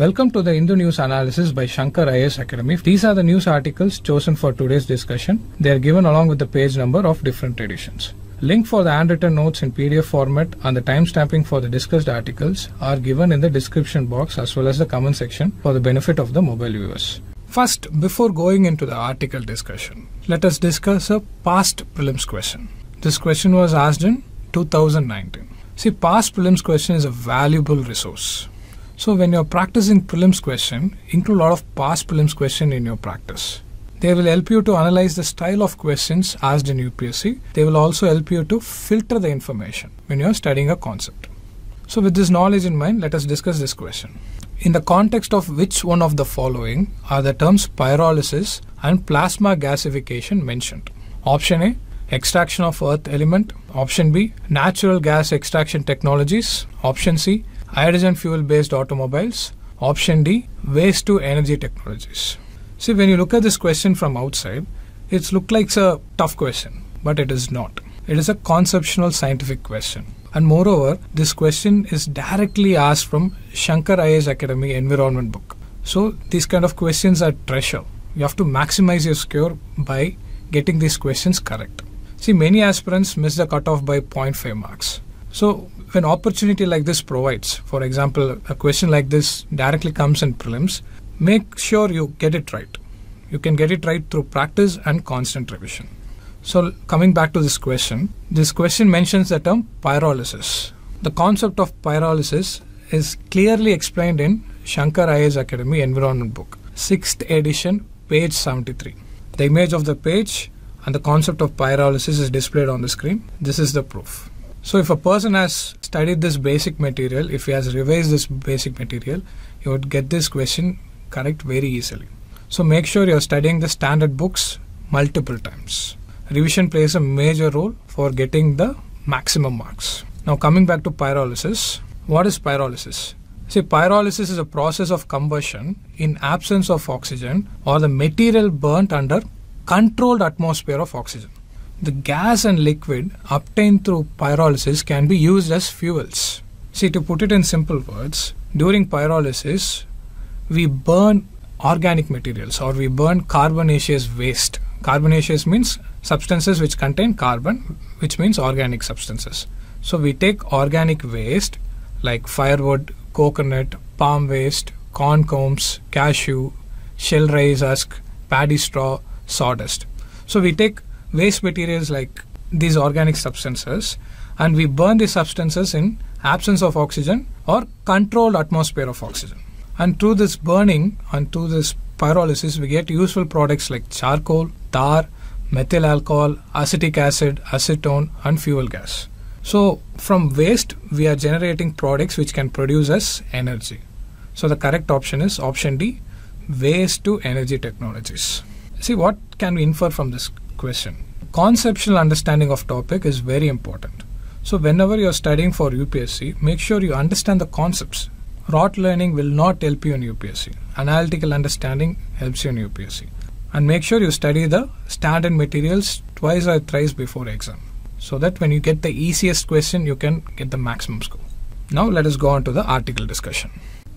Welcome to the Hindu News Analysis by Shankar IS Academy. These are the news articles chosen for today's discussion. They are given along with the page number of different editions. Link for the handwritten notes in PDF format and the timestamping for the discussed articles are given in the description box as well as the comment section for the benefit of the mobile viewers. First, before going into the article discussion, let us discuss a past prelims question. This question was asked in 2019. See, past prelims question is a valuable resource. So when you're practicing prelims question, include a lot of past prelims question in your practice. They will help you to analyze the style of questions asked in UPSC. They will also help you to filter the information when you're studying a concept. So with this knowledge in mind, let us discuss this question. In the context of which one of the following are the terms pyrolysis and plasma gasification mentioned? Option A, extraction of earth element. Option B, natural gas extraction technologies. Option C, hydrogen fuel based automobiles. Option D, waste to energy technologies. See, when you look at this question from outside, it looks like it's a tough question, but it is not. It is a conceptual scientific question. And moreover, this question is directly asked from Shankar IAS Academy Environment book. So these kind of questions are treasure. You have to maximize your score by getting these questions correct. See, many aspirants miss the cutoff by 0.5 marks. So an opportunity like this provides, for example, a question like this directly comes in prelims, make sure you get it right. You can get it right through practice and constant revision. So, coming back to this question, this question mentions the term pyrolysis. The concept of pyrolysis is clearly explained in Shankar IAS Academy Environment Book, 6th edition, page 73. The image of the page and the concept of pyrolysis is displayed on the screen. This is the proof. So if a person has studied this basic material, if he has revised this basic material, you would get this question correct very easily. So make sure you're studying the standard books multiple times. Revision plays a major role for getting the maximum marks. Now coming back to pyrolysis, what is pyrolysis? See, pyrolysis is a process of combustion in absence of oxygen or the material burnt under controlled atmosphere of oxygen. The gas and liquid obtained through pyrolysis can be used as fuels. See, to put it in simple words, during pyrolysis, we burn organic materials or we burn carbonaceous waste. Carbonaceous means substances which contain carbon, which means organic substances. So we take organic waste like firewood, coconut, palm waste, corn combs, cashew, shell rice husk, paddy straw, sawdust. So we take waste materials like these organic substances and we burn these substances in absence of oxygen or controlled atmosphere of oxygen. And through this burning and through this pyrolysis, we get useful products like charcoal, tar, methyl alcohol, acetic acid, acetone, and fuel gas. So, from waste, we are generating products which can produce us energy. So, the correct option is option D waste to energy technologies. See, what can we infer from this question. Conceptual understanding of topic is very important. So whenever you're studying for UPSC, make sure you understand the concepts. Rote learning will not help you in UPSC. Analytical understanding helps you in UPSC. And make sure you study the standard materials twice or thrice before exam. So that when you get the easiest question, you can get the maximum score. Now let us go on to the article discussion.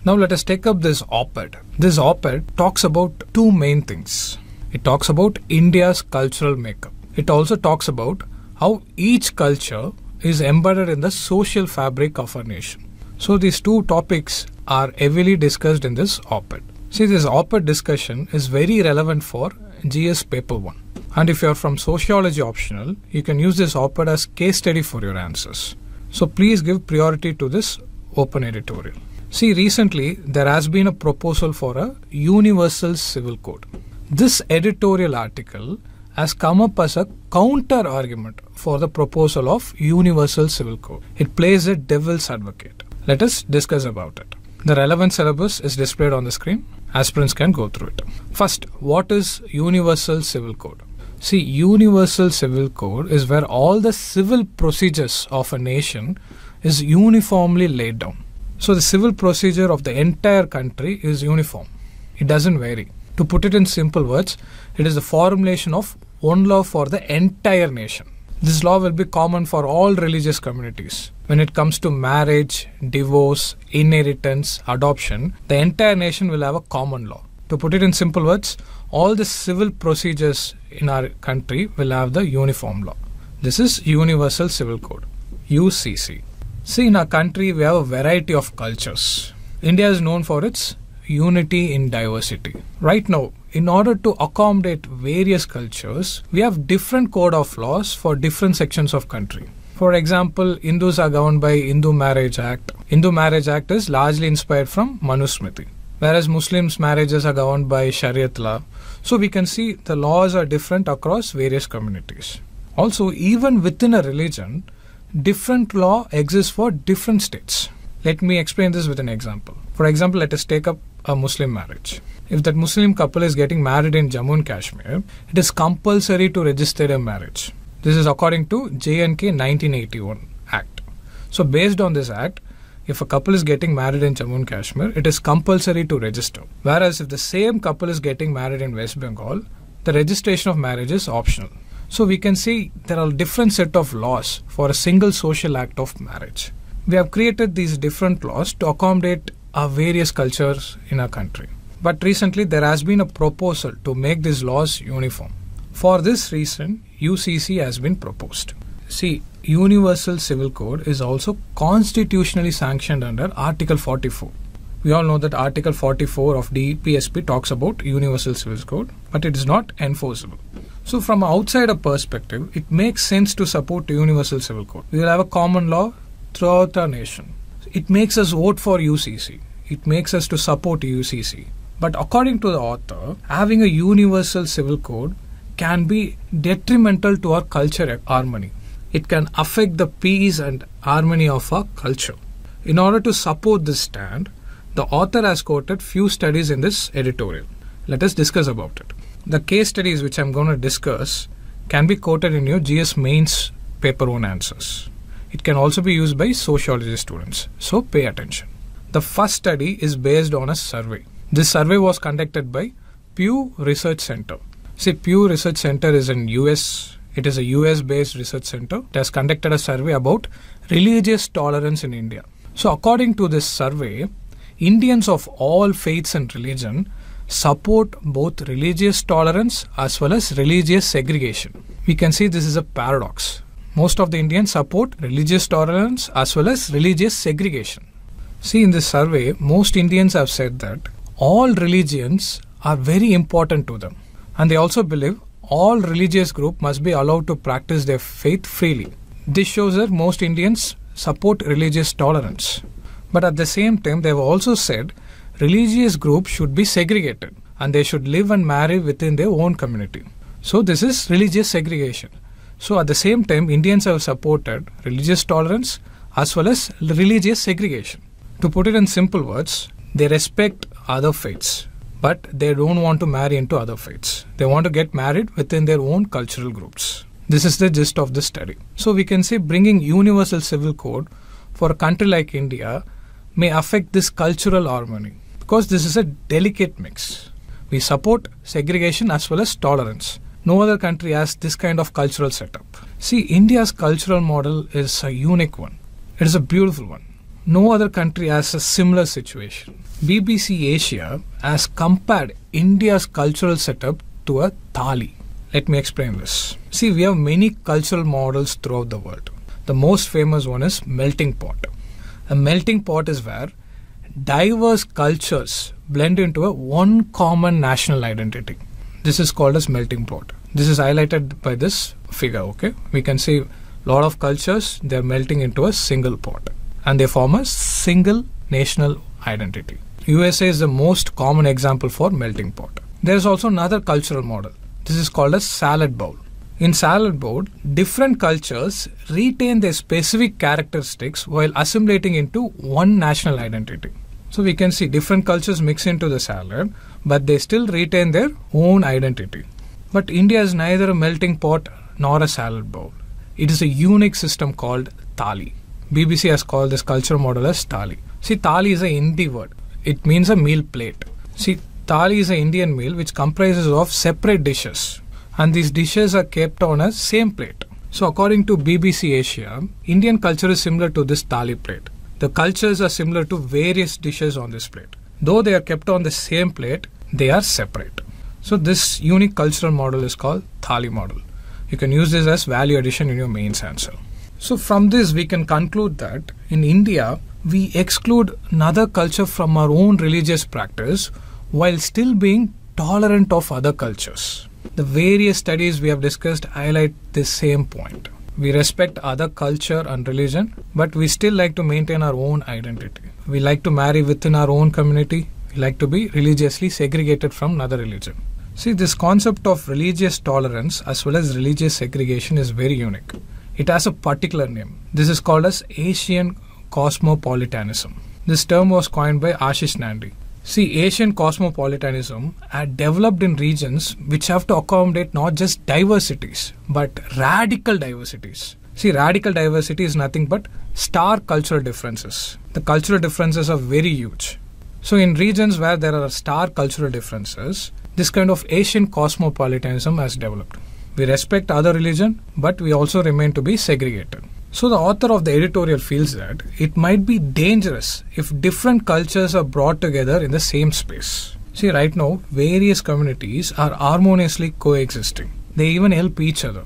Now let us take up this op-ed. This op-ed talks about two main things. It talks about India's cultural makeup. It also talks about how each culture is embedded in the social fabric of our nation. So these two topics are heavily discussed in this op-ed. See, this op-ed discussion is very relevant for GS paper 1. And if you are from sociology optional, you can use this op-ed as case study for your answers. So please give priority to this open editorial. See, recently there has been a proposal for a universal civil code this editorial article has come up as a counter argument for the proposal of universal civil code. It plays a devil's advocate. Let us discuss about it. The relevant syllabus is displayed on the screen. Aspirants can go through it. First, what is universal civil code? See, universal civil code is where all the civil procedures of a nation is uniformly laid down. So the civil procedure of the entire country is uniform. It doesn't vary. To put it in simple words, it is the formulation of one law for the entire nation. This law will be common for all religious communities. When it comes to marriage, divorce, inheritance, adoption, the entire nation will have a common law. To put it in simple words, all the civil procedures in our country will have the uniform law. This is Universal Civil Code, UCC. See, in our country, we have a variety of cultures. India is known for its unity in diversity. Right now, in order to accommodate various cultures, we have different code of laws for different sections of country. For example, Hindus are governed by Hindu Marriage Act. Hindu Marriage Act is largely inspired from Manusmriti, whereas Muslims' marriages are governed by Shariat law. So we can see the laws are different across various communities. Also, even within a religion, different law exists for different states. Let me explain this with an example. For example, let us take up a Muslim marriage. If that Muslim couple is getting married in Jammu and Kashmir, it is compulsory to register a marriage. This is according to JNK 1981 Act. So based on this act, if a couple is getting married in Jammu and Kashmir, it is compulsory to register. Whereas if the same couple is getting married in West Bengal, the registration of marriage is optional. So we can see there are different set of laws for a single social act of marriage we have created these different laws to accommodate our various cultures in our country. But recently, there has been a proposal to make these laws uniform. For this reason, UCC has been proposed. See, Universal Civil Code is also constitutionally sanctioned under Article 44. We all know that Article 44 of DPSP talks about Universal Civil Code, but it is not enforceable. So, from an outsider perspective, it makes sense to support Universal Civil Code. We will have a common law throughout our nation. It makes us vote for UCC. It makes us to support UCC. But according to the author, having a universal civil code can be detrimental to our culture harmony. It can affect the peace and harmony of our culture. In order to support this stand, the author has quoted few studies in this editorial. Let us discuss about it. The case studies which I'm going to discuss can be quoted in your GS mains paper 1 answers. It can also be used by sociology students, so pay attention. The first study is based on a survey. This survey was conducted by Pew Research Center. See, Pew Research Center is in US. It is a US based research center. It has conducted a survey about religious tolerance in India. So, according to this survey, Indians of all faiths and religion support both religious tolerance as well as religious segregation. We can see this is a paradox most of the Indians support religious tolerance as well as religious segregation. See, in this survey, most Indians have said that all religions are very important to them, and they also believe all religious groups must be allowed to practice their faith freely. This shows that most Indians support religious tolerance. But at the same time, they have also said religious groups should be segregated and they should live and marry within their own community. So, this is religious segregation. So at the same time, Indians have supported religious tolerance as well as religious segregation. To put it in simple words, they respect other faiths, but they don't want to marry into other faiths. They want to get married within their own cultural groups. This is the gist of the study. So we can say bringing universal civil code for a country like India may affect this cultural harmony because this is a delicate mix. We support segregation as well as tolerance. No other country has this kind of cultural setup. See, India's cultural model is a unique one. It is a beautiful one. No other country has a similar situation. BBC Asia has compared India's cultural setup to a Thali. Let me explain this. See, we have many cultural models throughout the world. The most famous one is melting pot. A melting pot is where diverse cultures blend into a one common national identity. This is called as melting pot. This is highlighted by this figure, okay? We can see a lot of cultures, they're melting into a single pot and they form a single national identity. USA is the most common example for melting pot. There is also another cultural model. This is called a salad bowl. In salad bowl, different cultures retain their specific characteristics while assimilating into one national identity. So we can see different cultures mix into the salad, but they still retain their own identity. But India is neither a melting pot nor a salad bowl. It is a unique system called Thali. BBC has called this cultural model as Thali. See, Thali is a Hindi word. It means a meal plate. See, Thali is an Indian meal which comprises of separate dishes and these dishes are kept on a same plate. So according to BBC Asia, Indian culture is similar to this Thali plate. The cultures are similar to various dishes on this plate. Though they are kept on the same plate, they are separate. So this unique cultural model is called Thali model. You can use this as value addition in your mains answer. So from this we can conclude that in India we exclude another culture from our own religious practice while still being tolerant of other cultures. The various studies we have discussed highlight this same point. We respect other culture and religion, but we still like to maintain our own identity. We like to marry within our own community. We like to be religiously segregated from another religion. See, this concept of religious tolerance as well as religious segregation is very unique. It has a particular name. This is called as Asian cosmopolitanism. This term was coined by Ashish Nandi. See, Asian cosmopolitanism had developed in regions which have to accommodate not just diversities, but radical diversities. See, radical diversity is nothing but star cultural differences. The cultural differences are very huge. So, in regions where there are star cultural differences, this kind of Asian cosmopolitanism has developed. We respect other religion, but we also remain to be segregated. So the author of the editorial feels that it might be dangerous if different cultures are brought together in the same space. See, right now, various communities are harmoniously coexisting. They even help each other.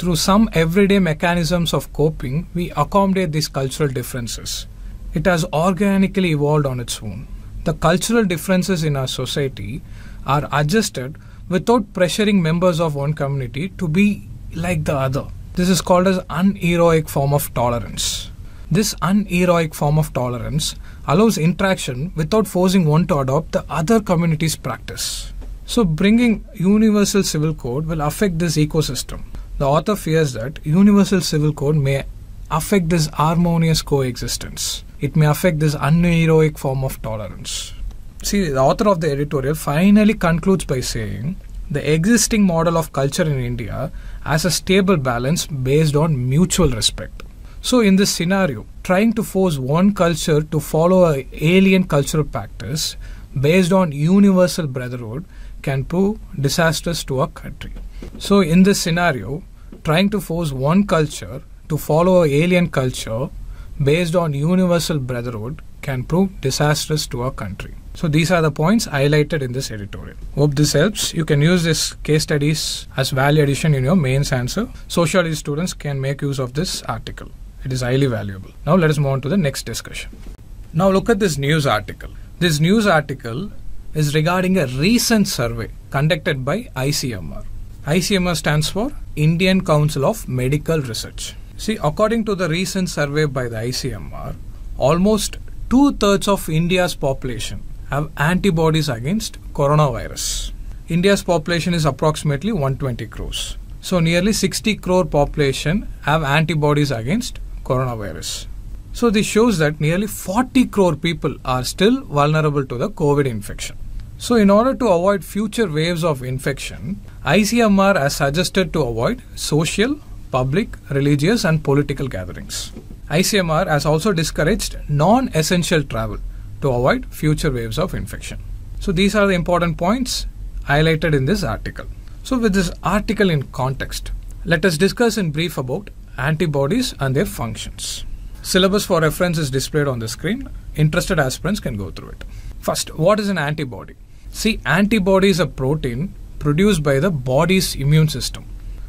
Through some everyday mechanisms of coping, we accommodate these cultural differences. It has organically evolved on its own. The cultural differences in our society are adjusted without pressuring members of one community to be like the other. This is called as unheroic form of tolerance. This unheroic form of tolerance allows interaction without forcing one to adopt the other community's practice. So bringing universal civil code will affect this ecosystem. The author fears that universal civil code may affect this harmonious coexistence. It may affect this unheroic form of tolerance. See, the author of the editorial finally concludes by saying the existing model of culture in India has a stable balance based on mutual respect. So, in this scenario, trying to force one culture to follow an alien cultural practice based on universal brotherhood can prove disastrous to a country. So, in this scenario, trying to force one culture to follow an alien culture based on universal brotherhood can prove disastrous to a country. So these are the points highlighted in this editorial. Hope this helps. You can use this case studies as value addition in your mains answer. Sociology students can make use of this article. It is highly valuable. Now let us move on to the next discussion. Now look at this news article. This news article is regarding a recent survey conducted by ICMR. ICMR stands for Indian Council of Medical Research. See, according to the recent survey by the ICMR, almost two thirds of India's population have antibodies against coronavirus. India's population is approximately 120 crores. So nearly 60 crore population have antibodies against coronavirus. So this shows that nearly 40 crore people are still vulnerable to the COVID infection. So in order to avoid future waves of infection, ICMR has suggested to avoid social, public, religious and political gatherings. ICMR has also discouraged non-essential travel to avoid future waves of infection. So these are the important points highlighted in this article. So with this article in context, let us discuss in brief about antibodies and their functions. Syllabus for reference is displayed on the screen. Interested aspirants can go through it. First, what is an antibody? See, antibody is a protein produced by the body's immune system.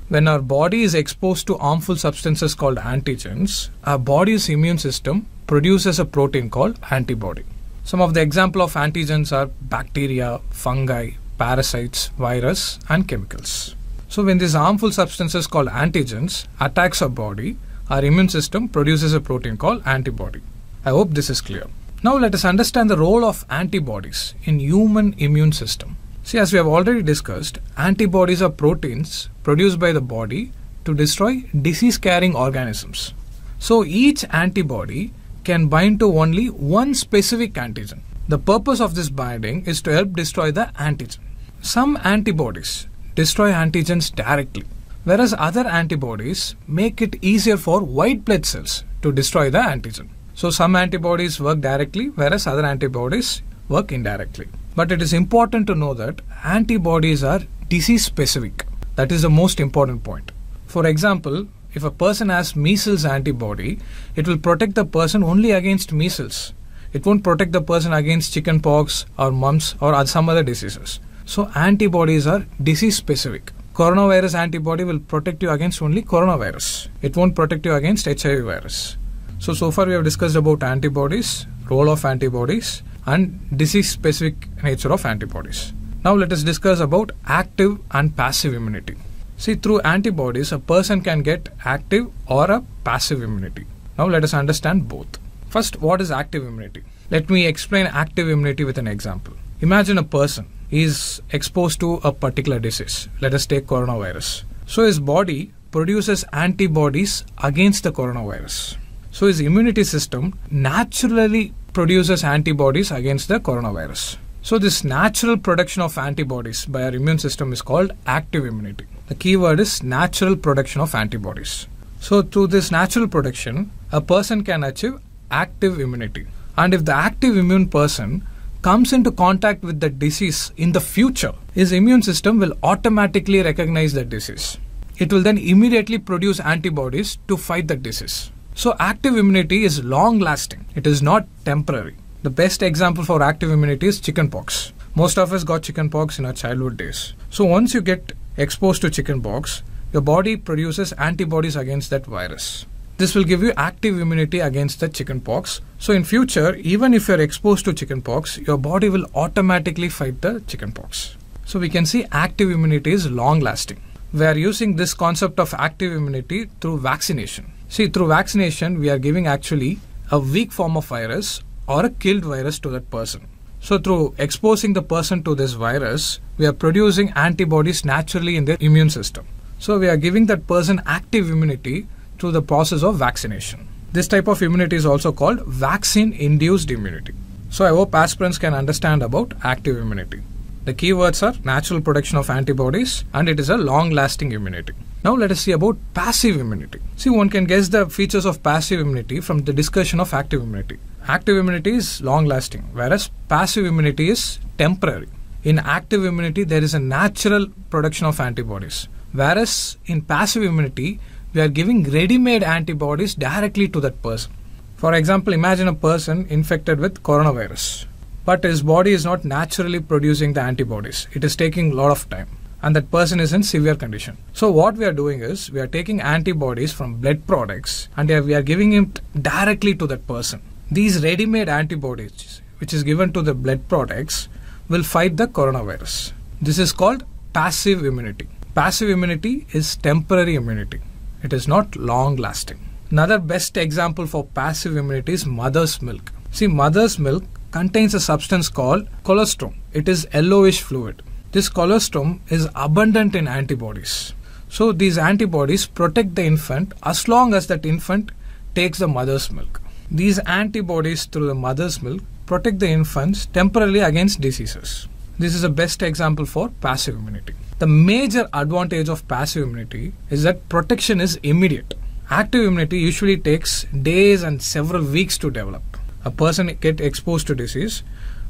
When our body is exposed to harmful substances called antigens, our body's immune system produces a protein called antibody. Some of the example of antigens are bacteria, fungi, parasites, virus and chemicals. So when these harmful substances called antigens attacks our body, our immune system produces a protein called antibody. I hope this is clear. Now let us understand the role of antibodies in human immune system. See as we have already discussed, antibodies are proteins produced by the body to destroy disease carrying organisms. So each antibody can bind to only one specific antigen. The purpose of this binding is to help destroy the antigen. Some antibodies destroy antigens directly, whereas other antibodies make it easier for white blood cells to destroy the antigen. So some antibodies work directly, whereas other antibodies work indirectly. But it is important to know that antibodies are disease specific. That is the most important point. For example, if a person has measles antibody, it will protect the person only against measles. It won't protect the person against chickenpox or mumps or some other diseases. So antibodies are disease specific. Coronavirus antibody will protect you against only coronavirus. It won't protect you against HIV virus. So so far we have discussed about antibodies, role of antibodies and disease specific nature of antibodies. Now let us discuss about active and passive immunity. See, through antibodies, a person can get active or a passive immunity. Now, let us understand both. First, what is active immunity? Let me explain active immunity with an example. Imagine a person is exposed to a particular disease. Let us take coronavirus. So, his body produces antibodies against the coronavirus. So, his immunity system naturally produces antibodies against the coronavirus. So, this natural production of antibodies by our immune system is called active immunity. The keyword is natural production of antibodies. So, through this natural production, a person can achieve active immunity. And if the active immune person comes into contact with the disease in the future, his immune system will automatically recognize the disease. It will then immediately produce antibodies to fight the disease. So, active immunity is long lasting, it is not temporary. The best example for active immunity is chickenpox. Most of us got chickenpox in our childhood days. So, once you get exposed to chickenpox, your body produces antibodies against that virus. This will give you active immunity against the chickenpox. So in future, even if you're exposed to chickenpox, your body will automatically fight the chickenpox. So we can see active immunity is long lasting. We are using this concept of active immunity through vaccination. See, through vaccination, we are giving actually a weak form of virus or a killed virus to that person. So, through exposing the person to this virus, we are producing antibodies naturally in their immune system. So, we are giving that person active immunity through the process of vaccination. This type of immunity is also called vaccine induced immunity. So, I hope aspirants can understand about active immunity. The keywords are natural production of antibodies and it is a long lasting immunity. Now let us see about passive immunity. See, one can guess the features of passive immunity from the discussion of active immunity. Active immunity is long lasting, whereas passive immunity is temporary. In active immunity, there is a natural production of antibodies, whereas in passive immunity, we are giving ready made antibodies directly to that person. For example, imagine a person infected with coronavirus, but his body is not naturally producing the antibodies, it is taking a lot of time and that person is in severe condition. So what we are doing is we are taking antibodies from blood products and we are giving it directly to that person. These ready-made antibodies which is given to the blood products will fight the coronavirus. This is called passive immunity. Passive immunity is temporary immunity. It is not long lasting. Another best example for passive immunity is mother's milk. See, mother's milk contains a substance called colostrum. It is yellowish fluid this colostrum is abundant in antibodies. So these antibodies protect the infant as long as that infant takes the mother's milk. These antibodies through the mother's milk protect the infants temporarily against diseases. This is the best example for passive immunity. The major advantage of passive immunity is that protection is immediate. Active immunity usually takes days and several weeks to develop. A person get exposed to disease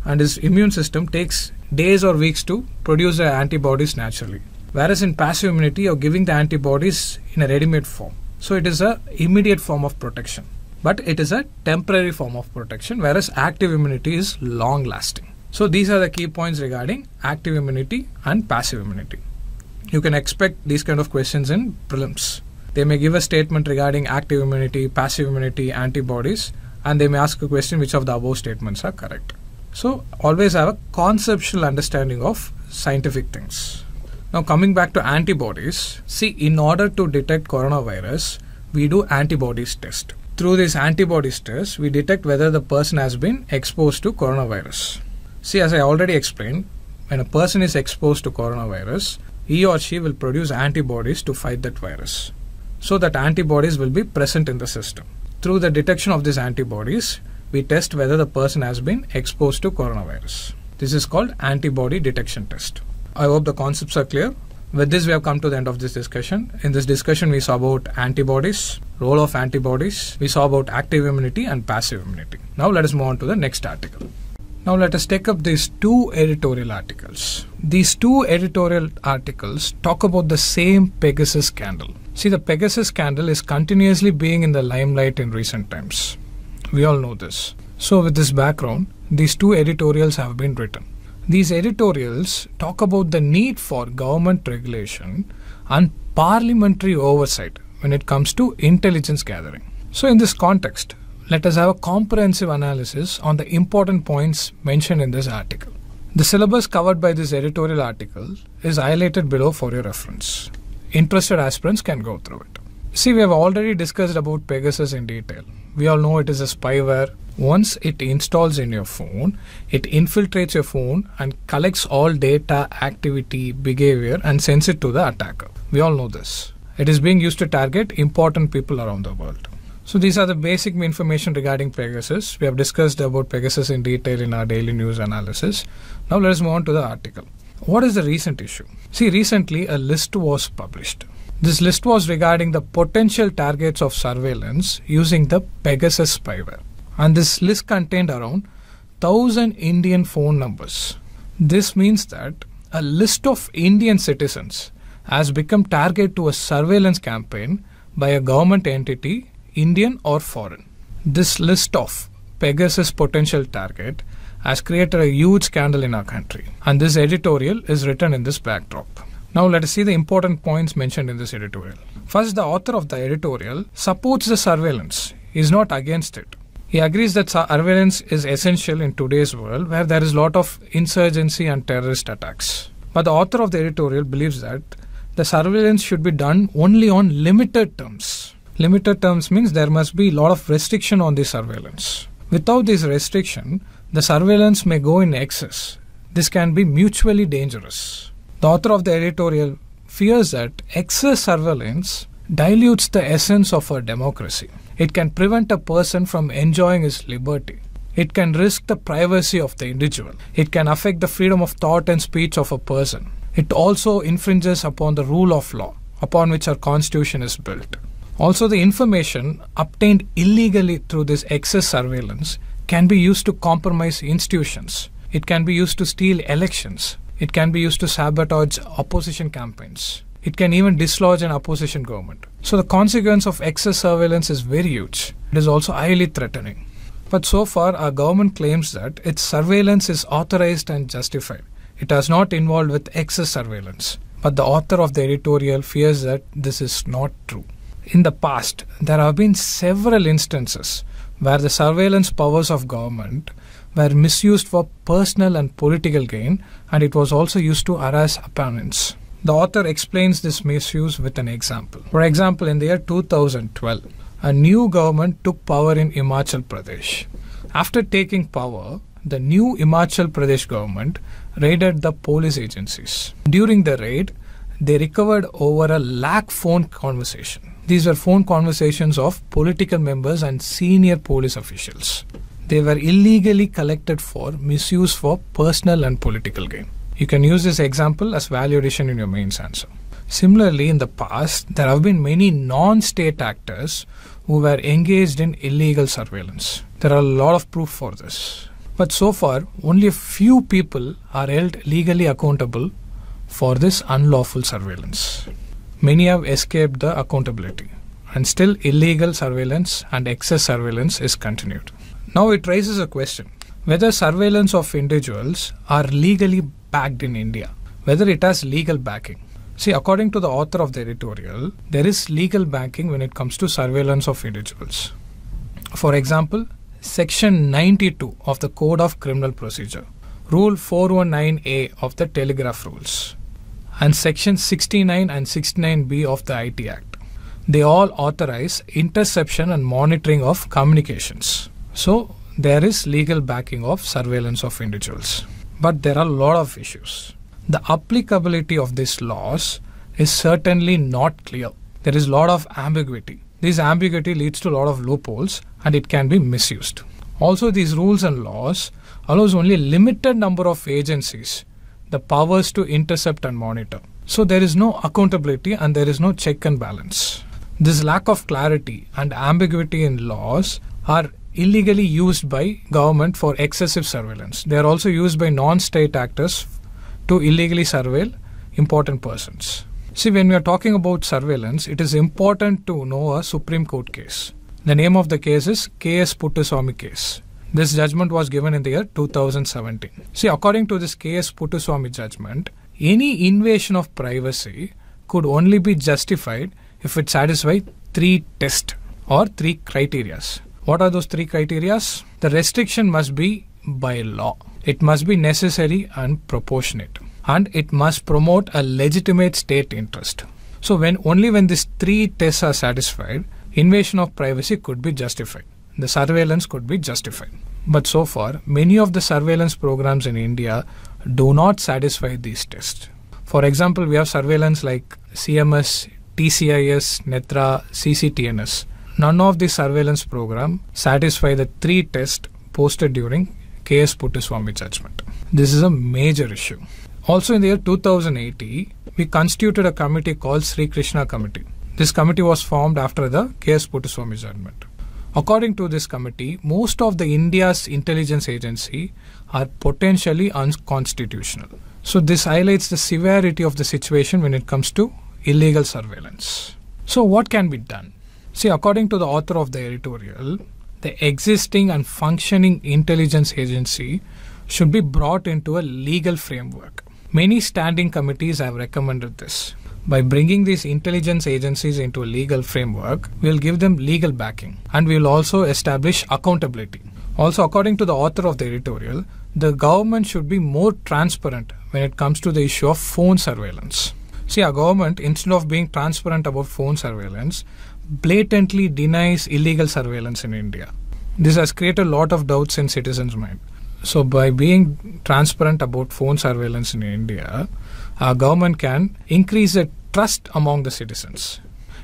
and his immune system takes days or weeks to produce the antibodies naturally. Whereas in passive immunity, you're giving the antibodies in a ready-made form. So it is a immediate form of protection, but it is a temporary form of protection, whereas active immunity is long lasting. So these are the key points regarding active immunity and passive immunity. You can expect these kind of questions in prelims. They may give a statement regarding active immunity, passive immunity, antibodies, and they may ask a question which of the above statements are correct. So always have a conceptual understanding of scientific things. Now coming back to antibodies, see in order to detect coronavirus, we do antibodies test. Through this antibodies test, we detect whether the person has been exposed to coronavirus. See, as I already explained, when a person is exposed to coronavirus, he or she will produce antibodies to fight that virus. So that antibodies will be present in the system. Through the detection of these antibodies, we test whether the person has been exposed to coronavirus. This is called antibody detection test. I hope the concepts are clear. With this, we have come to the end of this discussion. In this discussion, we saw about antibodies, role of antibodies, we saw about active immunity and passive immunity. Now, let us move on to the next article. Now, let us take up these two editorial articles. These two editorial articles talk about the same Pegasus scandal. See, the Pegasus scandal is continuously being in the limelight in recent times. We all know this. So, with this background, these two editorials have been written. These editorials talk about the need for government regulation and parliamentary oversight when it comes to intelligence gathering. So, in this context, let us have a comprehensive analysis on the important points mentioned in this article. The syllabus covered by this editorial article is highlighted below for your reference. Interested aspirants can go through it. See, we have already discussed about Pegasus in detail we all know it is a spyware once it installs in your phone it infiltrates your phone and collects all data activity behavior and sends it to the attacker we all know this it is being used to target important people around the world so these are the basic information regarding pegasus we have discussed about pegasus in detail in our daily news analysis now let us move on to the article what is the recent issue see recently a list was published this list was regarding the potential targets of surveillance using the Pegasus spyware. And this list contained around 1000 Indian phone numbers. This means that a list of Indian citizens has become target to a surveillance campaign by a government entity, Indian or foreign. This list of Pegasus potential target has created a huge scandal in our country. And this editorial is written in this backdrop. Now let us see the important points mentioned in this editorial. First, the author of the editorial supports the surveillance, he is not against it. He agrees that surveillance is essential in today's world where there is a lot of insurgency and terrorist attacks. But the author of the editorial believes that the surveillance should be done only on limited terms. Limited terms means there must be a lot of restriction on the surveillance. Without this restriction, the surveillance may go in excess. This can be mutually dangerous. The author of the editorial fears that excess surveillance dilutes the essence of our democracy. It can prevent a person from enjoying his liberty. It can risk the privacy of the individual. It can affect the freedom of thought and speech of a person. It also infringes upon the rule of law upon which our constitution is built. Also, the information obtained illegally through this excess surveillance can be used to compromise institutions. It can be used to steal elections. It can be used to sabotage opposition campaigns. It can even dislodge an opposition government. So the consequence of excess surveillance is very huge. It is also highly threatening. But so far, our government claims that its surveillance is authorized and justified. It has not involved with excess surveillance. But the author of the editorial fears that this is not true. In the past, there have been several instances where the surveillance powers of government were misused for personal and political gain, and it was also used to harass opponents. The author explains this misuse with an example. For example, in the year 2012, a new government took power in Himachal Pradesh. After taking power, the new Himachal Pradesh government raided the police agencies. During the raid, they recovered over a lakh phone conversation. These were phone conversations of political members and senior police officials they were illegally collected for misuse for personal and political gain. You can use this example as value addition in your mains answer. Similarly, in the past, there have been many non state actors who were engaged in illegal surveillance. There are a lot of proof for this. But so far, only a few people are held legally accountable for this unlawful surveillance. Many have escaped the accountability, and still illegal surveillance and excess surveillance is continued. Now it raises a question whether surveillance of individuals are legally backed in India, whether it has legal backing. See, according to the author of the editorial, there is legal backing when it comes to surveillance of individuals. For example, Section 92 of the Code of Criminal Procedure, Rule 419A of the Telegraph Rules, and Section 69 and 69B of the IT Act. They all authorize interception and monitoring of communications. So there is legal backing of surveillance of individuals. But there are a lot of issues. The applicability of these laws is certainly not clear. There is a lot of ambiguity. This ambiguity leads to a lot of loopholes and it can be misused. Also, these rules and laws allows only a limited number of agencies the powers to intercept and monitor. So there is no accountability and there is no check and balance. This lack of clarity and ambiguity in laws are illegally used by government for excessive surveillance. They are also used by non-state actors to illegally surveil important persons. See, when we are talking about surveillance, it is important to know a Supreme Court case. The name of the case is K.S. Puttuswamy case. This judgment was given in the year 2017. See, according to this K.S. Puttuswamy judgment, any invasion of privacy could only be justified if it satisfies three tests or three criterias. What are those three criterias? The restriction must be by law. It must be necessary and proportionate. And it must promote a legitimate state interest. So when only when these three tests are satisfied, invasion of privacy could be justified. The surveillance could be justified. But so far, many of the surveillance programs in India do not satisfy these tests. For example, we have surveillance like CMS, TCIS, NETRA, CCTNS. None of the surveillance program satisfy the three tests posted during K.S. Puttaswamy judgment. This is a major issue. Also in the year 2080, we constituted a committee called Sri Krishna Committee. This committee was formed after the K.S. Puttaswamy judgment. According to this committee, most of the India's intelligence agency are potentially unconstitutional. So this highlights the severity of the situation when it comes to illegal surveillance. So what can be done? See, according to the author of the editorial, the existing and functioning intelligence agency should be brought into a legal framework. Many standing committees have recommended this. By bringing these intelligence agencies into a legal framework, we'll give them legal backing and we'll also establish accountability. Also, according to the author of the editorial, the government should be more transparent when it comes to the issue of phone surveillance. See, our government, instead of being transparent about phone surveillance, blatantly denies illegal surveillance in India. This has created a lot of doubts in citizens' mind. So, by being transparent about phone surveillance in India, our government can increase the trust among the citizens.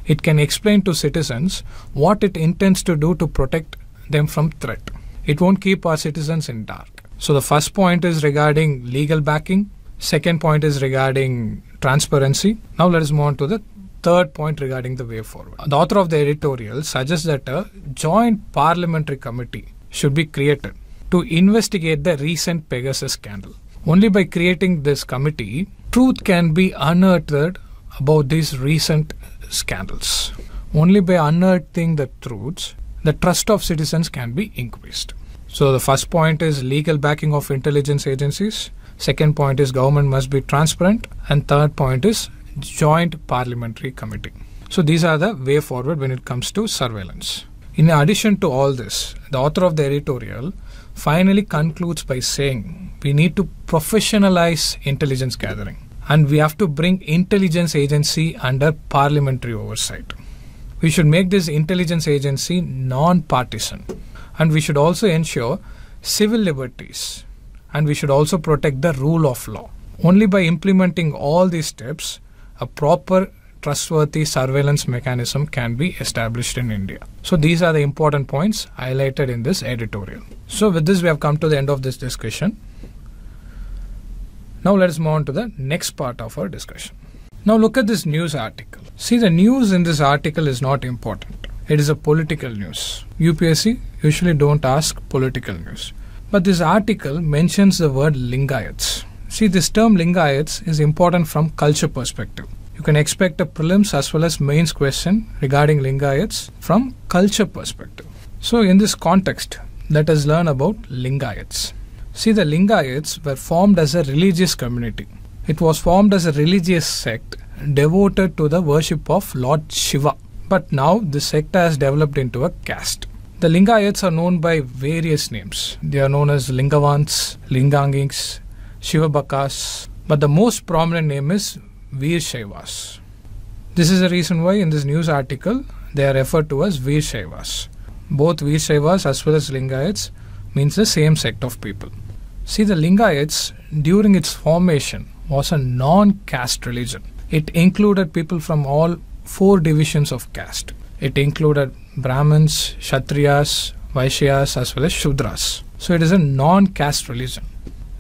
It can explain to citizens what it intends to do to protect them from threat. It won't keep our citizens in dark. So, the first point is regarding legal backing. Second point is regarding transparency. Now, let us move on to the third point regarding the way forward. The author of the editorial suggests that a joint parliamentary committee should be created to investigate the recent Pegasus scandal. Only by creating this committee, truth can be unearthed about these recent scandals. Only by unearthing the truths, the trust of citizens can be increased. So, the first point is legal backing of intelligence agencies. Second point is government must be transparent. And third point is joint parliamentary committee. So these are the way forward when it comes to surveillance. In addition to all this, the author of the editorial finally concludes by saying we need to professionalize intelligence gathering and we have to bring intelligence agency under parliamentary oversight. We should make this intelligence agency non-partisan and we should also ensure civil liberties and we should also protect the rule of law. Only by implementing all these steps, a proper trustworthy surveillance mechanism can be established in India. So these are the important points highlighted in this editorial. So with this we have come to the end of this discussion. Now let us move on to the next part of our discussion. Now look at this news article. See the news in this article is not important. It is a political news. UPSC usually don't ask political news. But this article mentions the word Lingayats. See, this term Lingayats is important from culture perspective. You can expect a prelims as well as mains question regarding Lingayats from culture perspective. So in this context, let us learn about Lingayats. See, the Lingayats were formed as a religious community. It was formed as a religious sect devoted to the worship of Lord Shiva. But now this sect has developed into a caste. The Lingayats are known by various names. They are known as Lingavans, Lingangings, Shiva Bakas, but the most prominent name is Veer Shaivas. This is the reason why in this news article they are referred to as Veer Shaivas. Both Veer Shaivas as well as Lingayats means the same sect of people. See, the Lingayats during its formation was a non caste religion. It included people from all four divisions of caste. It included Brahmins, Kshatriyas, Vaishyas, as well as Shudras. So it is a non caste religion.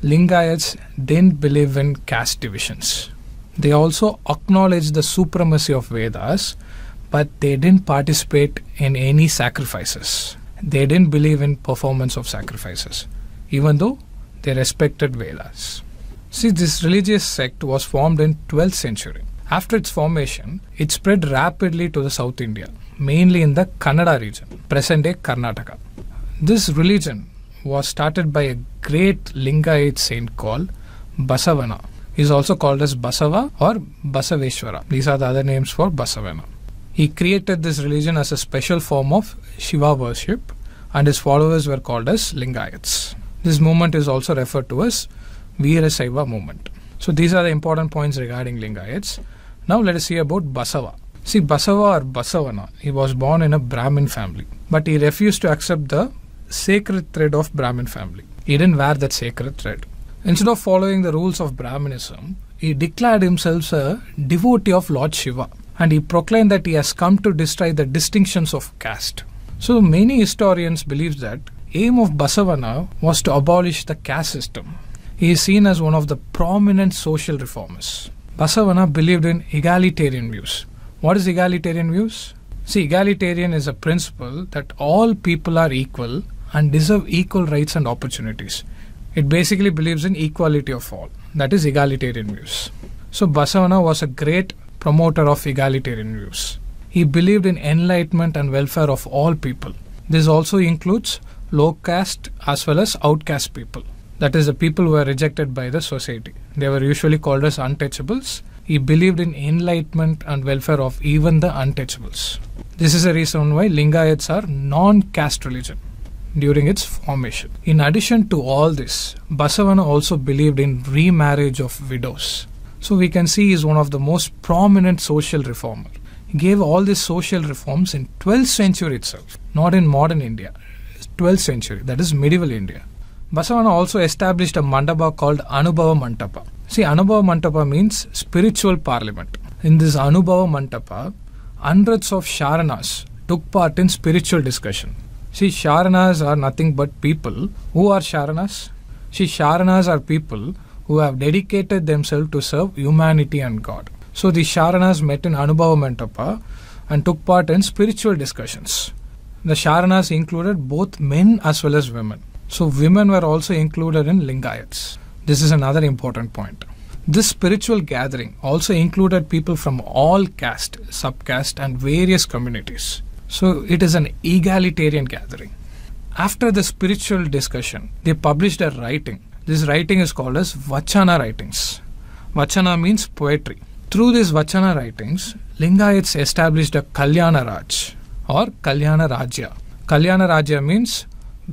Lingayats didn't believe in caste divisions. They also acknowledged the supremacy of Vedas, but they didn't participate in any sacrifices. They didn't believe in performance of sacrifices, even though they respected Vedas. See, this religious sect was formed in 12th century. After its formation, it spread rapidly to the South India, mainly in the Kannada region, present-day Karnataka. This religion was started by a great Lingayat saint called Basavana. He is also called as Basava or Basaveshwara. These are the other names for Basavana. He created this religion as a special form of Shiva worship, and his followers were called as Lingayats. This movement is also referred to as Veerasaiva movement. So these are the important points regarding Lingayats. Now let us see about Basava. See, Basava or Basavana, he was born in a Brahmin family, but he refused to accept the sacred thread of Brahmin family. He didn't wear that sacred thread. Instead of following the rules of Brahminism, he declared himself a devotee of Lord Shiva and he proclaimed that he has come to destroy the distinctions of caste. So many historians believe that aim of Basavana was to abolish the caste system. He is seen as one of the prominent social reformers. Basavana believed in egalitarian views. What is egalitarian views? See, egalitarian is a principle that all people are equal and deserve equal rights and opportunities. It basically believes in equality of all, that is, egalitarian views. So, Basavana was a great promoter of egalitarian views. He believed in enlightenment and welfare of all people. This also includes low caste as well as outcast people. That is, the people who were rejected by the society. They were usually called as untouchables. He believed in enlightenment and welfare of even the untouchables. This is the reason why Lingayats are non caste religion during its formation. In addition to all this, Basavana also believed in remarriage of widows. So we can see is one of the most prominent social reformer. He gave all these social reforms in 12th century itself, not in modern India. 12th century, that is medieval India. Basavana also established a mandapa called Anubhava Mantapa. See, Anubhava Mantapa means spiritual parliament. In this Anubhava Mantapa, hundreds of Sharanas took part in spiritual discussion. See, Sharanas are nothing but people. Who are Sharanas? See, Sharanas are people who have dedicated themselves to serve humanity and God. So the Sharanas met in Anubhava Mantapa and took part in spiritual discussions. The Sharanas included both men as well as women. So women were also included in Lingayats. This is another important point. This spiritual gathering also included people from all caste, subcaste, and various communities. So it is an egalitarian gathering. After the spiritual discussion, they published a writing. This writing is called as Vachana writings. Vachana means poetry. Through these Vachana writings, Lingayats established a Kalyana Raj or Kalyana Rajya. Kalyana Rajya means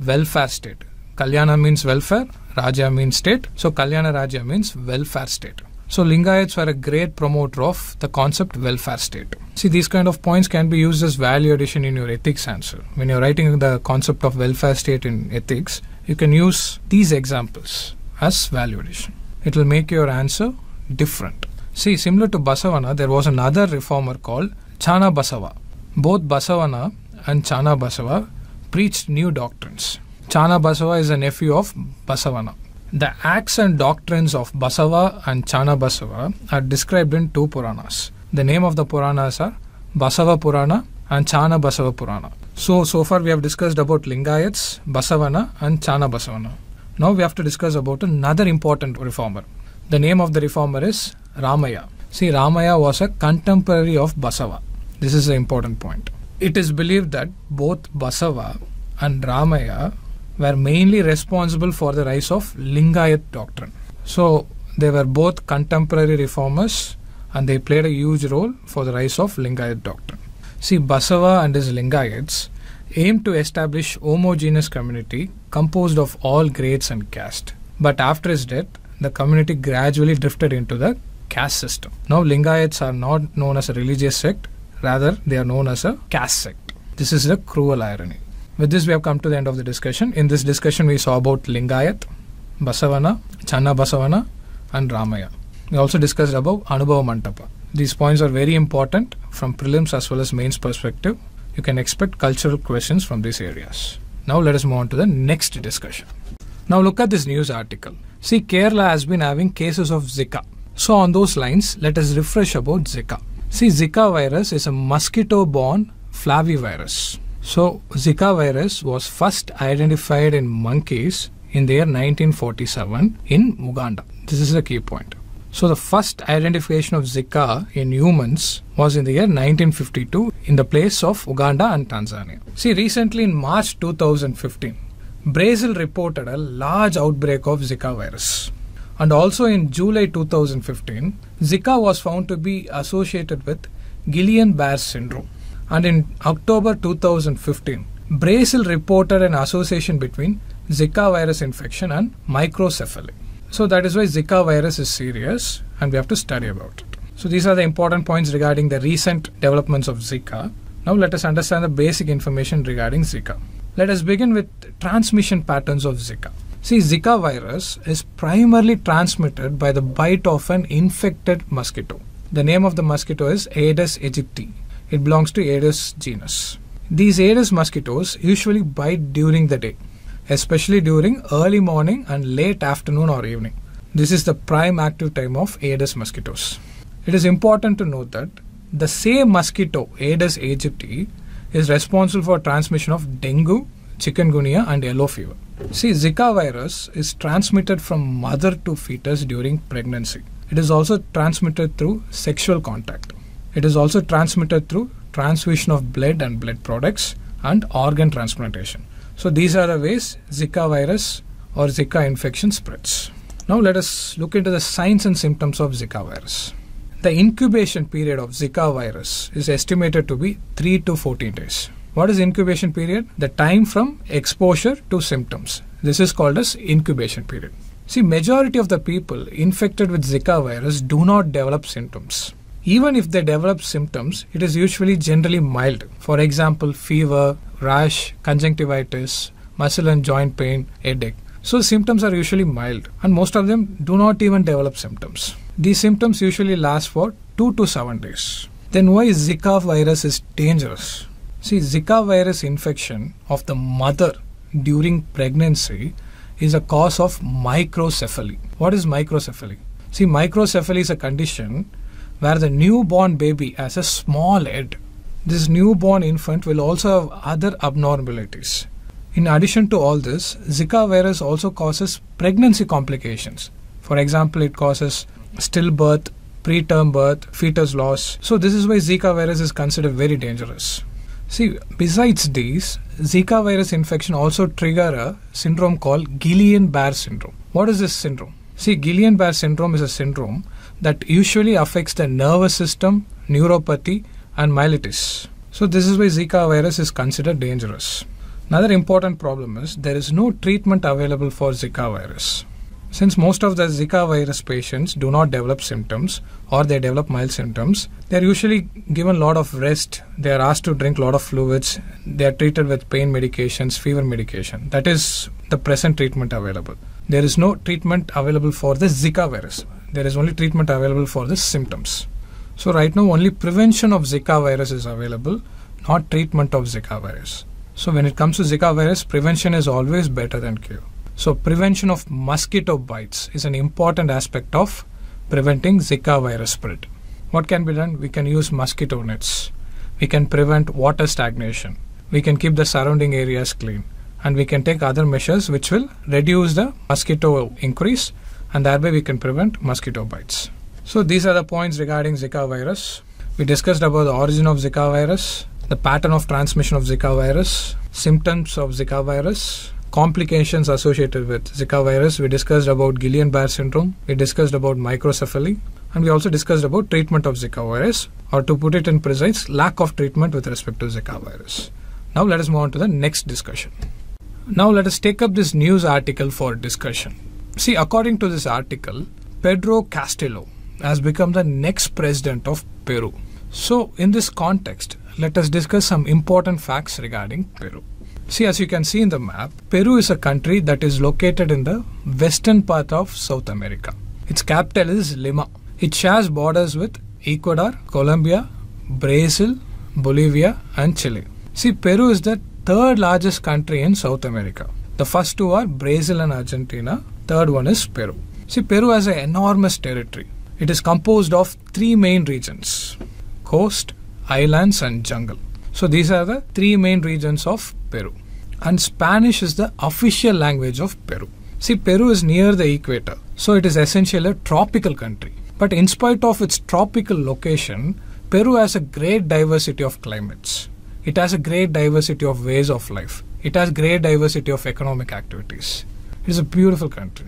welfare state. Kalyana means welfare, Raja means state. So Kalyana rajya means welfare state. So Lingayats were a great promoter of the concept welfare state. See, these kind of points can be used as value addition in your ethics answer. When you're writing the concept of welfare state in ethics, you can use these examples as value addition. It will make your answer different. See, similar to Basavana, there was another reformer called Chana Basava. Both Basavana and Chana Basava preached new doctrines. Chana Basava is a nephew of Basavana. The acts and doctrines of Basava and Chanabasava are described in two Puranas. The name of the Puranas are Basava Purana and Chanabasava Purana. So, so far we have discussed about Lingayats, Basavana and Chanabasavana. Now we have to discuss about another important reformer. The name of the reformer is Ramaya. See, Ramaya was a contemporary of Basava. This is an important point. It is believed that both Basava and Ramaya were mainly responsible for the rise of Lingayat doctrine. So they were both contemporary reformers and they played a huge role for the rise of Lingayat doctrine. See, Basava and his Lingayats aimed to establish homogeneous community composed of all grades and caste. But after his death, the community gradually drifted into the caste system. Now, Lingayats are not known as a religious sect, rather, they are known as a caste sect. This is the cruel irony. With this, we have come to the end of the discussion. In this discussion, we saw about Lingayat, Basavana, Channa Basavana, and Ramaya. We also discussed about Anubhava Mantapa. These points are very important from prelims as well as mains perspective. You can expect cultural questions from these areas. Now let us move on to the next discussion. Now look at this news article. See, Kerala has been having cases of Zika. So on those lines, let us refresh about Zika. See, Zika virus is a mosquito-borne flavivirus. So, Zika virus was first identified in monkeys in the year 1947 in Uganda. This is a key point. So, the first identification of Zika in humans was in the year 1952 in the place of Uganda and Tanzania. See, recently in March 2015, Brazil reported a large outbreak of Zika virus. And also in July 2015, Zika was found to be associated with Guillain barr syndrome and in October 2015, Brazil reported an association between Zika virus infection and microcephaly. So that is why Zika virus is serious and we have to study about it. So these are the important points regarding the recent developments of Zika. Now let us understand the basic information regarding Zika. Let us begin with transmission patterns of Zika. See, Zika virus is primarily transmitted by the bite of an infected mosquito. The name of the mosquito is Aedes aegypti. It belongs to Aedes genus. These Aedes mosquitoes usually bite during the day, especially during early morning and late afternoon or evening. This is the prime active time of Aedes mosquitoes. It is important to note that the same mosquito, Aedes aegypti, is responsible for transmission of dengue, chikungunya and yellow fever. See, Zika virus is transmitted from mother to fetus during pregnancy. It is also transmitted through sexual contact. It is also transmitted through transfusion of blood and blood products and organ transplantation. So these are the ways Zika virus or Zika infection spreads. Now let us look into the signs and symptoms of Zika virus. The incubation period of Zika virus is estimated to be 3 to 14 days. What is incubation period? The time from exposure to symptoms. This is called as incubation period. See, majority of the people infected with Zika virus do not develop symptoms. Even if they develop symptoms, it is usually generally mild. For example, fever, rash, conjunctivitis, muscle and joint pain, headache. So symptoms are usually mild and most of them do not even develop symptoms. These symptoms usually last for 2 to 7 days. Then why Zika virus is dangerous? See Zika virus infection of the mother during pregnancy is a cause of microcephaly. What is microcephaly? See microcephaly is a condition where the newborn baby has a small head. This newborn infant will also have other abnormalities. In addition to all this, Zika virus also causes pregnancy complications. For example, it causes stillbirth, preterm birth, fetus loss. So, this is why Zika virus is considered very dangerous. See, besides these, Zika virus infection also trigger a syndrome called Guillain-Barre syndrome. What is this syndrome? See, Guillain-Barre syndrome is a syndrome that usually affects the nervous system, neuropathy, and myelitis. So, this is why Zika virus is considered dangerous. Another important problem is there is no treatment available for Zika virus. Since most of the Zika virus patients do not develop symptoms or they develop mild symptoms, they are usually given a lot of rest, they are asked to drink a lot of fluids, they are treated with pain medications, fever medication. That is the present treatment available. There is no treatment available for the Zika virus there is only treatment available for the symptoms. So right now only prevention of Zika virus is available, not treatment of Zika virus. So when it comes to Zika virus, prevention is always better than cure. So prevention of mosquito bites is an important aspect of preventing Zika virus spread. What can be done? We can use mosquito nets. We can prevent water stagnation. We can keep the surrounding areas clean. And we can take other measures which will reduce the mosquito increase and thereby we can prevent mosquito bites. So these are the points regarding Zika virus. We discussed about the origin of Zika virus, the pattern of transmission of Zika virus, symptoms of Zika virus, complications associated with Zika virus. We discussed about Guillain-Barre syndrome. We discussed about microcephaly. And we also discussed about treatment of Zika virus, or to put it in precise, lack of treatment with respect to Zika virus. Now let us move on to the next discussion. Now let us take up this news article for discussion. See, according to this article, Pedro Castillo has become the next president of Peru. So, in this context, let us discuss some important facts regarding Peru. See, as you can see in the map, Peru is a country that is located in the western part of South America. Its capital is Lima. It shares borders with Ecuador, Colombia, Brazil, Bolivia, and Chile. See, Peru is the third largest country in South America. The first two are Brazil and Argentina, Third one is Peru. See, Peru has an enormous territory. It is composed of three main regions coast, islands, and jungle. So these are the three main regions of Peru. And Spanish is the official language of Peru. See, Peru is near the equator, so it is essentially a tropical country. But in spite of its tropical location, Peru has a great diversity of climates. It has a great diversity of ways of life. It has great diversity of economic activities. It is a beautiful country.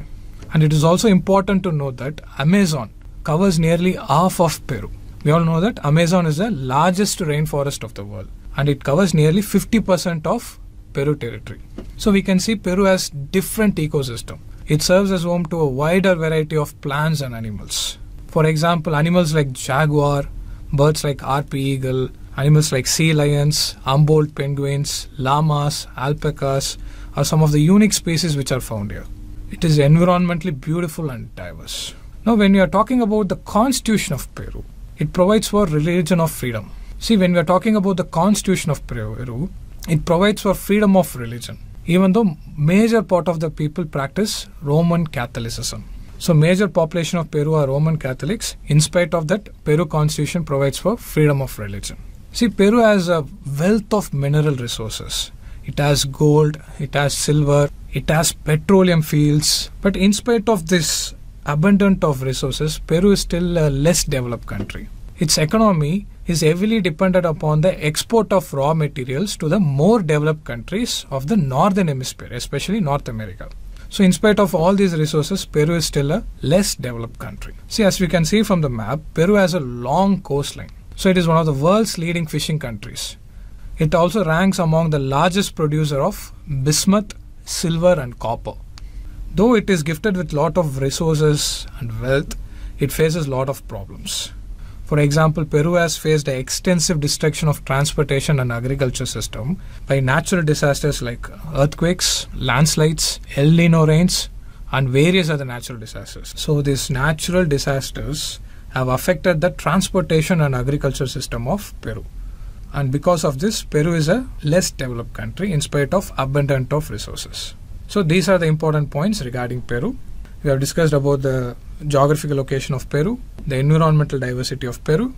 And it is also important to know that Amazon covers nearly half of Peru. We all know that Amazon is the largest rainforest of the world and it covers nearly 50% of Peru territory. So we can see Peru has different ecosystem. It serves as home to a wider variety of plants and animals. For example, animals like jaguar, birds like RP eagle, animals like sea lions, Humboldt penguins, llamas, alpacas, are some of the unique spaces which are found here. It is environmentally beautiful and diverse. Now, when we are talking about the constitution of Peru, it provides for religion of freedom. See, when we are talking about the constitution of Peru, it provides for freedom of religion, even though major part of the people practice Roman Catholicism. So major population of Peru are Roman Catholics. In spite of that, Peru constitution provides for freedom of religion. See, Peru has a wealth of mineral resources it has gold, it has silver, it has petroleum fields. But in spite of this abundant of resources, Peru is still a less developed country. Its economy is heavily dependent upon the export of raw materials to the more developed countries of the northern hemisphere, especially North America. So, in spite of all these resources, Peru is still a less developed country. See, as we can see from the map, Peru has a long coastline. So, it is one of the world's leading fishing countries. It also ranks among the largest producer of bismuth, silver and copper. Though it is gifted with lot of resources and wealth, it faces lot of problems. For example, Peru has faced extensive destruction of transportation and agriculture system by natural disasters like earthquakes, landslides, El Nino rains, and various other natural disasters. So these natural disasters have affected the transportation and agriculture system of Peru. And because of this, Peru is a less developed country in spite of abundant of resources. So these are the important points regarding Peru. We have discussed about the geographical location of Peru, the environmental diversity of Peru,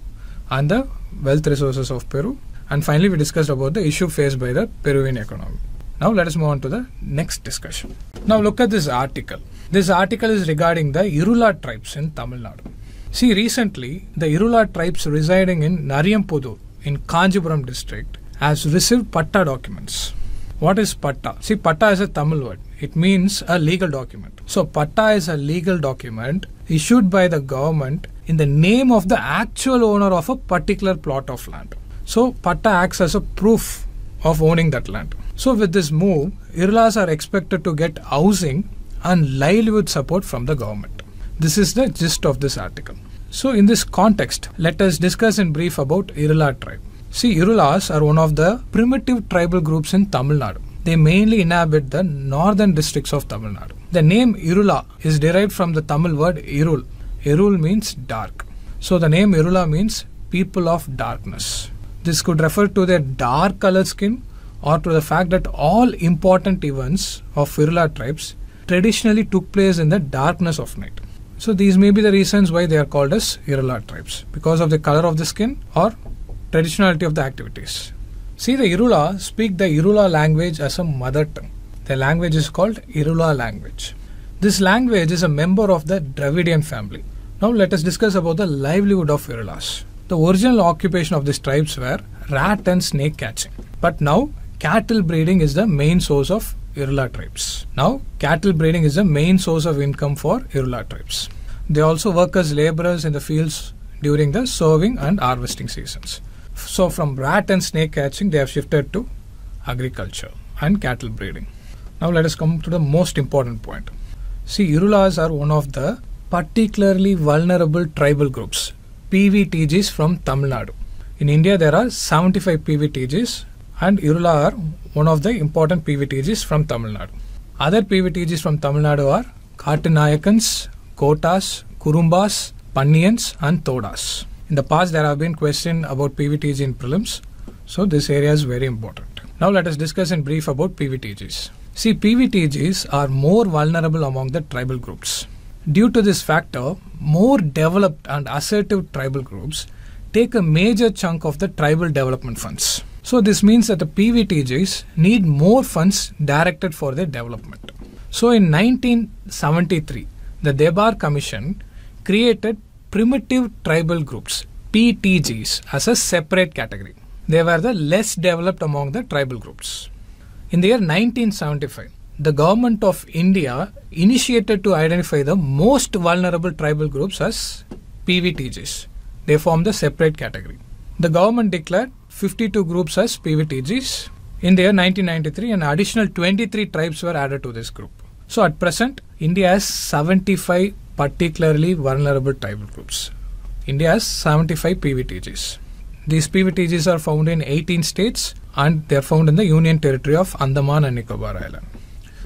and the wealth resources of Peru. And finally, we discussed about the issue faced by the Peruvian economy. Now let us move on to the next discussion. Now look at this article. This article is regarding the Irula tribes in Tamil Nadu. See, recently the Irula tribes residing in Nariyampudhu in Kanjipuram district has received patta documents. What is patta? See, patta is a Tamil word. It means a legal document. So, patta is a legal document issued by the government in the name of the actual owner of a particular plot of land. So, patta acts as a proof of owning that land. So, with this move, Irulas are expected to get housing and livelihood support from the government. This is the gist of this article. So, in this context, let us discuss in brief about Irula tribe. See, Irulas are one of the primitive tribal groups in Tamil Nadu. They mainly inhabit the northern districts of Tamil Nadu. The name Irula is derived from the Tamil word Irul. Irul means dark. So, the name Irula means people of darkness. This could refer to their dark colored skin or to the fact that all important events of Irula tribes traditionally took place in the darkness of night. So these may be the reasons why they are called as Irula tribes because of the color of the skin or traditionality of the activities. See, the Irula speak the Irula language as a mother tongue. The language is called Irula language. This language is a member of the Dravidian family. Now let us discuss about the livelihood of Irulas. The original occupation of these tribes were rat and snake catching. But now cattle breeding is the main source of Irula tribes. Now, cattle breeding is the main source of income for Irula tribes. They also work as laborers in the fields during the sowing and harvesting seasons. So, from rat and snake catching, they have shifted to agriculture and cattle breeding. Now, let us come to the most important point. See, Irulas are one of the particularly vulnerable tribal groups, PVTGs from Tamil Nadu. In India, there are 75 PVTGs, and Irula are one of the important PVTGs from Tamil Nadu. Other PVTGs from Tamil Nadu are Kartanayakans, Kotas, Kurumbas, Panniyans and Todas. In the past there have been questions about PVTG in prelims, so this area is very important. Now let us discuss in brief about PVTGs. See, PVTGs are more vulnerable among the tribal groups. Due to this factor, more developed and assertive tribal groups take a major chunk of the tribal development funds. So this means that the PVTJs need more funds directed for their development. So in 1973, the Debar Commission created primitive tribal groups PTGs as a separate category. They were the less developed among the tribal groups. In the year 1975, the government of India initiated to identify the most vulnerable tribal groups as PVTGs. They formed a separate category. The government declared 52 groups as PVTGs. In the year 1993, an additional 23 tribes were added to this group. So at present, India has 75 particularly vulnerable tribal groups. India has 75 PVTGs. These PVTGs are found in 18 states and they are found in the Union Territory of Andaman and Nicobar Island.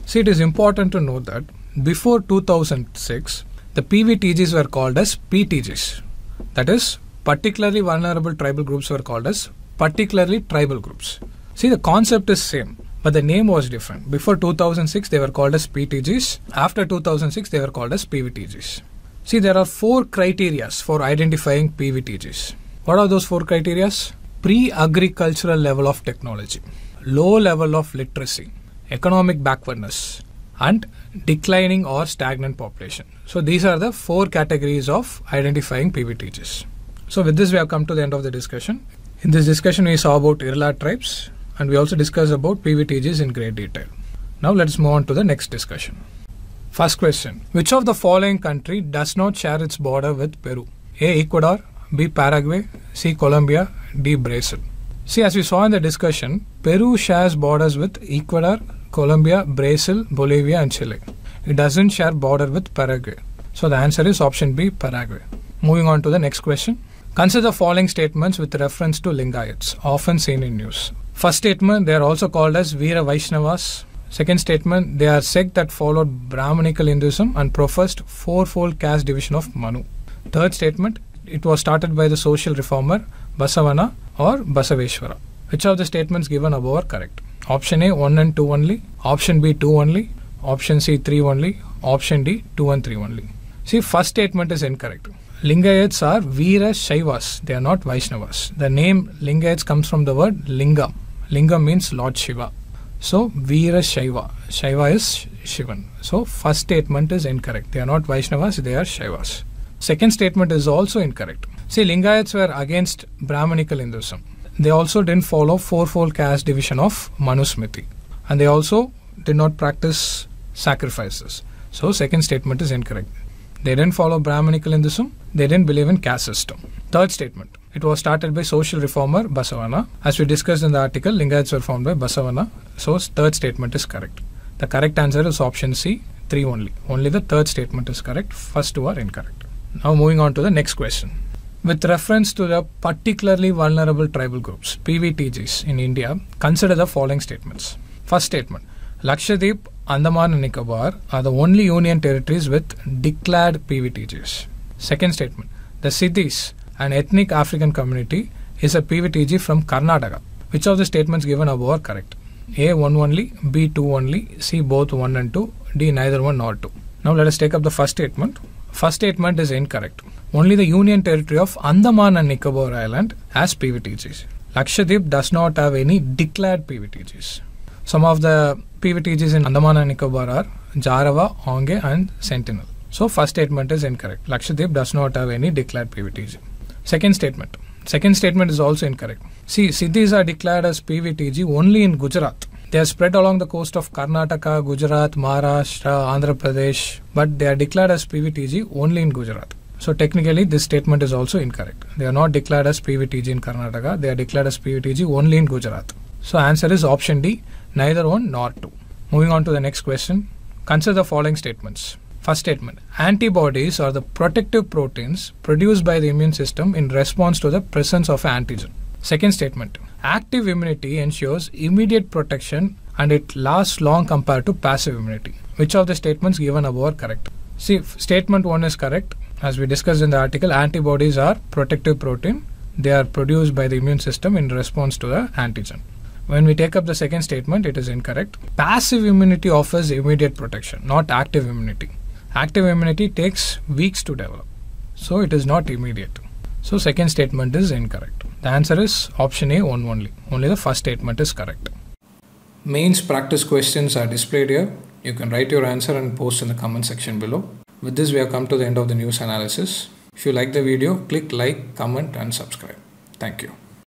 See, it is important to note that before 2006, the PVTGs were called as PTGs. That is, particularly vulnerable tribal groups were called as particularly tribal groups. See, the concept is same, but the name was different. Before 2006, they were called as PTGs. After 2006, they were called as PVTGs. See, there are four criterias for identifying PVTGs. What are those four criterias? Pre-agricultural level of technology, low level of literacy, economic backwardness, and declining or stagnant population. So these are the four categories of identifying PVTGs. So with this, we have come to the end of the discussion. In this discussion, we saw about Irla tribes and we also discussed about PVTGs in great detail. Now let's move on to the next discussion. First question Which of the following country does not share its border with Peru? A. Ecuador, B. Paraguay, C. Colombia, D. Brazil. See, as we saw in the discussion, Peru shares borders with Ecuador, Colombia, Brazil, Bolivia, and Chile. It doesn't share border with Paraguay. So the answer is option B, Paraguay. Moving on to the next question. Consider the following statements with reference to Lingayats, often seen in news. First statement, they are also called as Veera Vaishnavas. Second statement, they are sect that followed Brahmanical Hinduism and professed fourfold caste division of Manu. Third statement, it was started by the social reformer Basavana or Basaveshwara. Which of the statements given above are correct? Option A 1 and 2 only, option B 2 only, option C 3 only, option D 2 and 3 only. See, first statement is incorrect. Lingayats are Veera Shaivas, they are not Vaishnavas. The name Lingayats comes from the word Lingam. Lingam means Lord Shiva. So Veera Shaiva. Shaiva is Shivan. So first statement is incorrect. They are not Vaishnavas, they are Shaivas. Second statement is also incorrect. See, Lingayats were against Brahmanical Hinduism. They also didn't follow fourfold caste division of Manusmriti. And they also did not practice sacrifices. So second statement is incorrect. They didn't follow Brahmanical Hinduism. They didn't believe in caste system. Third statement. It was started by social reformer Basavana. As we discussed in the article, Lingayats were formed by Basavana. So third statement is correct. The correct answer is option C, 3 only. Only the third statement is correct. First two are incorrect. Now moving on to the next question. With reference to the particularly vulnerable tribal groups, PVTGs in India, consider the following statements. First statement, Lakshadweep Andaman and Nicobar are the only union territories with declared PVTGs. Second statement The Siddhis, an ethnic African community, is a PVTG from Karnataka. Which of the statements given above are correct? A 1 only, B 2 only, C both 1 and 2, D neither 1 nor 2. Now let us take up the first statement. First statement is incorrect. Only the Union Territory of Andaman and Nicobar Island has PVTGs. Lakshadweep does not have any declared PVTGs. Some of the PVTGs in Andaman and Nicobar are Jarawa, Onge and Sentinel. So first statement is incorrect. Lakshadweep does not have any declared PVTG. Second statement. Second statement is also incorrect. See, Siddhis are declared as PVTG only in Gujarat. They are spread along the coast of Karnataka, Gujarat, Maharashtra, Andhra Pradesh, but they are declared as PVTG only in Gujarat. So technically, this statement is also incorrect. They are not declared as PVTG in Karnataka. They are declared as PVTG only in Gujarat. So answer is option D neither 1 nor 2. Moving on to the next question, consider the following statements. First statement Antibodies are the protective proteins produced by the immune system in response to the presence of antigen. Second statement Active immunity ensures immediate protection and it lasts long compared to passive immunity. Which of the statements given above are correct? See, statement 1 is correct. As we discussed in the article, antibodies are protective protein. They are produced by the immune system in response to the antigen. When we take up the second statement, it is incorrect. Passive immunity offers immediate protection, not active immunity. Active immunity takes weeks to develop, so it is not immediate. So second statement is incorrect. The answer is option A one only. Only the first statement is correct. Mains practice questions are displayed here. You can write your answer and post in the comment section below. With this, we have come to the end of the news analysis. If you like the video, click like, comment and subscribe. Thank you.